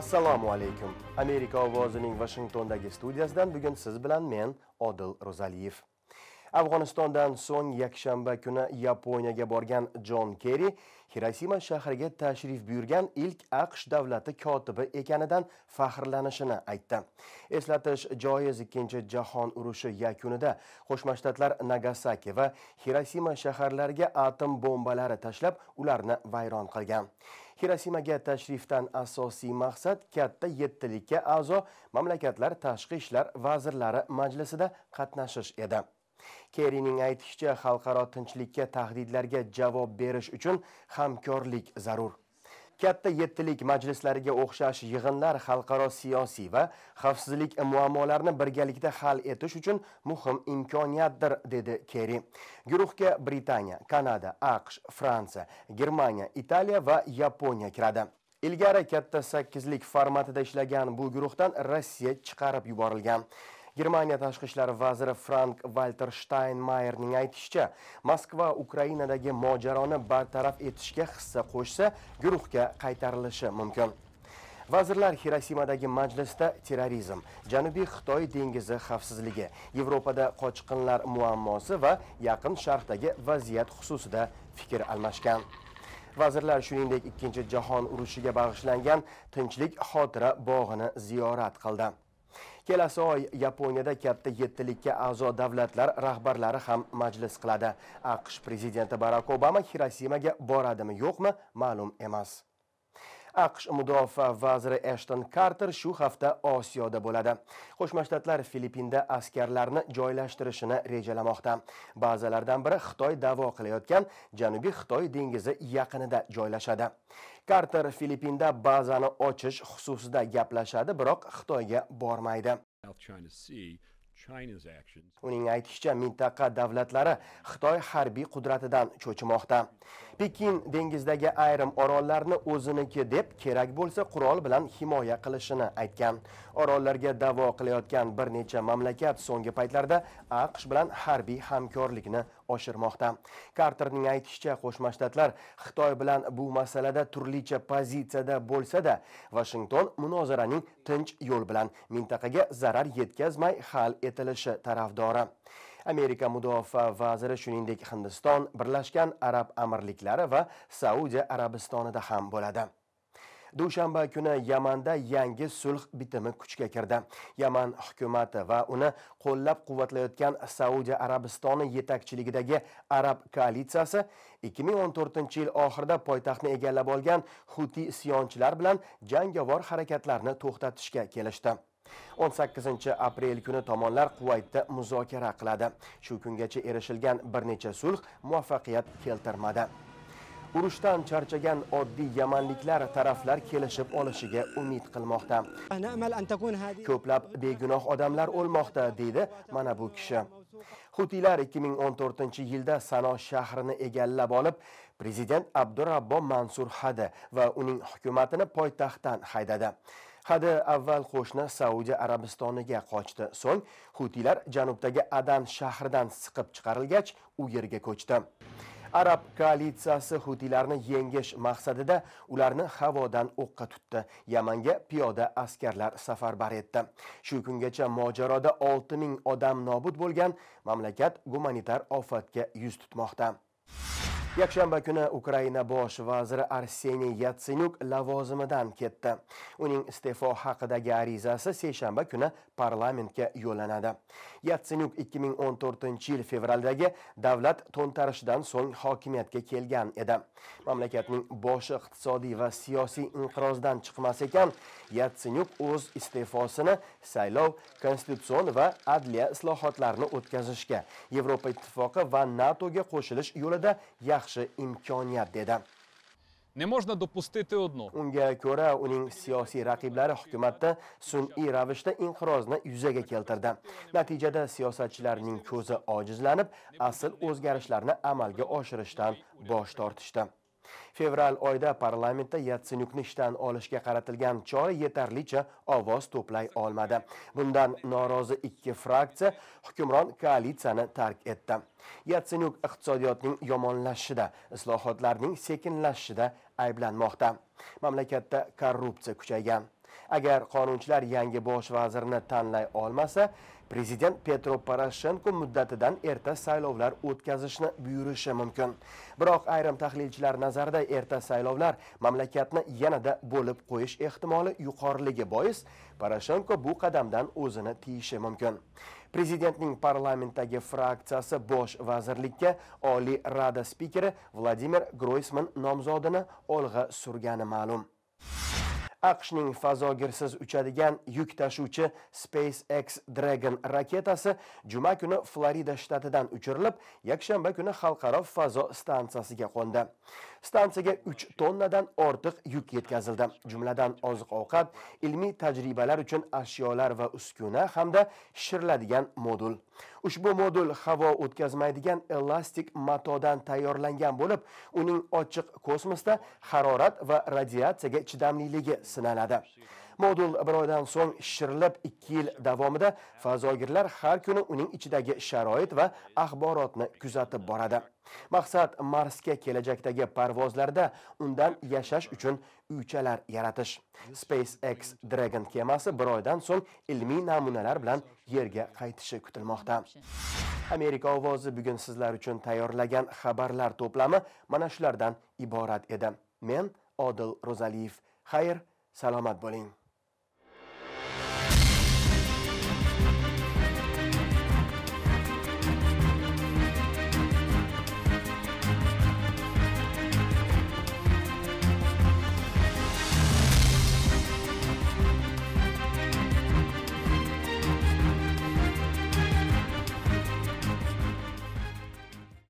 assalomu alaykum amerika ovozining vashingtondagi studiyasidan bugun siz bilan men odil ro'zaliyev afg'onistondan so'ng yakshanba kuni yaponiyaga borgan jon kerri xirosima shahriga tashrif buyurgan ilk aqsh davlati kotibi ekanidan faxrlanishini aytdi eslatish joiz ikkinchi jahon urushi yakunida qo'shma shtatlar nagasaki va xirosima shaharlariga atom bombalari tashlab ularni vayron qilgan xirosimaga tashrifdan asosiy maqsad katta yettilikka a'zo mamlakatlar tashqi ishlar vazirlari majlisida qatnashish edi kerining aytishicha xalqaro tinchlikka tahdidlarga javob berish uchun hamkorlik zarur katta yettilik majlislariga o'xshash yig'inlar xalqaro siyosiy va xavfsizlik muammolarini birgalikda hal etish uchun muhim imkoniyatdir dedi keri guruhga britaniya kanada aqsh fransiya germaniya italiya va yaponiya kiradi ilgari katta 8lik formatida ishlagan bu guruhdan rossiya chiqarib yuborilgan germaniya tashqi ishlar vaziri frank valter shtaynmayerning aytishicha moskva ukrainadagi mojaroni bartaraf etishga hissa qo'shsa guruhga qaytarilishi mumkin vazirlar Hiroshimadagi majlisda terrorizm janubiy xitoy dengizi xavfsizligi yevropada qochqinlar muammosi va yaqin sharqdagi vaziyat xususida fikr almashgan vazirlar shuningdek ikkinchi jahon urushiga bag'ishlangan tinchlik xotira bog'ini ziyorat qildi Kelasi oy Yaponiyada katta yettilikka a'zo davlatlar rahbarlari ham majlis qiladi. AQSh prezidenti Barak Obama Xirosimaga boradimi, yo'qmi ma'lum emas. aqsh mudofaa vaziri eshton karter shu hafta osiyoda bo'ladi qo'shma shtatlar filippinda askarlarni joylashtirishini rejalamoqda bazalardan biri xitoy da'vo qilayotgan janubiy xitoy dengizi yaqinida joylashadi karter filippinda bazani ochish xususida gaplashadi biroq xitoyga bormaydi South China Sea uning aytishicha mintaqa davlatlari xitoy harbiy qudratidan cho'chimoqda pekin dengizdagi ayrim orollarni o'ziniki deb kerak bo'lsa qurol bilan himoya qilishini aytgan orollarga da'vo qilayotgan bir necha mamlakat so'nggi paytlarda aqsh bilan harbiy hamkorlikni oshirmoqda karterning aytishicha qo'shma shtatlar xitoy bilan bu masalada turlicha pozitsiyada bo'lsa-da, vashington munozaraning tinch yo'l bilan mintaqaga zarar yetkazmay hal etilishi tarafdori amerika mudofaa vaziri shuningdek hindiston birlashgan arab amirliklari va saudiya arabistonida ham bo'ladi dushanba kuni yamanda yangi sulh bitimi kuchga kirdi yaman hukumati va uni qo'llab quvvatlayotgan saudiya arabistoni yetakchiligidagi arab koalitsiyasi 2014 yil oxirida poytaxtni egallab olgan huti isyonchilar bilan jangovar harakatlarni to'xtatishga kelishdi 18 aprel kuni tomonlar Quvaytda muzokara qiladi. Shu kungacha erishilgan bir necha sulh muvaffaqiyat keltirmadi. urushdan charchagan oddiy yamanliklar taraflar kelishib olishiga umid qilmoqda ko'plab begunoh odamlar o'lmoqda deydi mana bu kishi hutiylar 2014 yilda sano shahrini egallab olib prezident abdurabbo mansur hadi va uning hukumatini poytaxtdan haydadi hadi avval qo'shni saudiya arabistoniga qochdi so'ng hutiylar janubdagi adan shahridan siqib chiqarilgach u yerga ko'chdi arab koalitsiyasi hutilarni yengish maqsadida ularni havodan o'qqa tutdi yamanga piyoda askarlar safarbar etdi shu kungacha mojaroda 6 odam nobud bo'lgan mamlakat gumanitar ofatga yuz tutmoqda yakshanba kuni ukraina bosh vaziri arseniy yatsenyuk lavozimidan ketdi uning iste'fo haqidagi arizasi seshanba kuni parlamentga yo'llanadi yatsenyuk 2014 yil fevraldagi davlat to'ntarishidan so'ng hokimiyatga kelgan edi mamlakatning bosh iqtisodiy va siyosiy inqirozdan chiqmas ekan yatsenyuk o'z iste'fosini saylov konstitutsion va adliya islohotlarini o'tkazishga yevropa ittifoqi va natoga qo'shilish yo'lida yaxshi imkoniyat dedi не можна допустити одно. Унга кўра унинг сиёсий рақиблари ҳукуматда сунъий равишда инқирозни юзага келтирди. Натижада сиёсатчиларнинг кўзи ожизланиб, асл ўзгаришларни амалга оширишдан бош тортишди. fevral oyida parlamentda yatsenyukni ishdan olishga qaratilgan chora yetarlicha ovoz to'play olmadi bundan norozi ikki fraksiya hukmron koalitsiyani tark etdi yatsenyuk iqtisodiyotning yomonlashishida islohotlarning sekinlashishida ayblanmoqda mamlakatda korrupsiya kuchaygan agar qonunchilar yangi bosh vazirni tanlay olmasa prezident petro poroshenko muddatidan erta saylovlar o'tkazishni buyurishi mumkin biroq ayrim tahlilchilar nazarida erta saylovlar mamlakatni yanada bo'lib qo'yish ehtimoli yuqoriligi bois poroshenko bu qadamdan o'zini tiyishi mumkin prezidentning parlamentdagi fraksiyasi bosh vazirlikka oliy rada spikeri vladimir groysman nomzodini olg'a surgani ma'lum aqshning fazogirsiz uchadigan yuk tashuvchi spacex dragon raketasi juma kuni florida shtatidan uchirilib yakshanba kuni xalqaro fazo stansiyasiga qo'ndi stansiyaga 3 tonnadan ortiq yuk yetkazildi jumladan oziq ovqat ilmiy tajribalar uchun ashyolar va uskuna hamda shishiriladigan modul ushbu modul havo o'tkazmaydigan elastik matodan tayyorlangan bo'lib uning ochiq kosmosda harorat va radiatsiyaga chidamliligi sinaladi modul bir oydan so'ng shirilib 2 yil davomida fazogirlar har kuni uning ichidagi sharoit va axborotni kuzatib boradi maqsad marsga kelajakdagi parvozlarda undan yashash uchun uychalar yaratish spacex dragon kemasi bir oydan so'ng ilmiy namunalar bilan yerga qaytishi kutilmoqda amerika ovozi bugun sizlar uchun tayyorlagan xabarlar to'plami mana shulardan iborat edi men odil ro'zaliyev xayr salomat bo'ling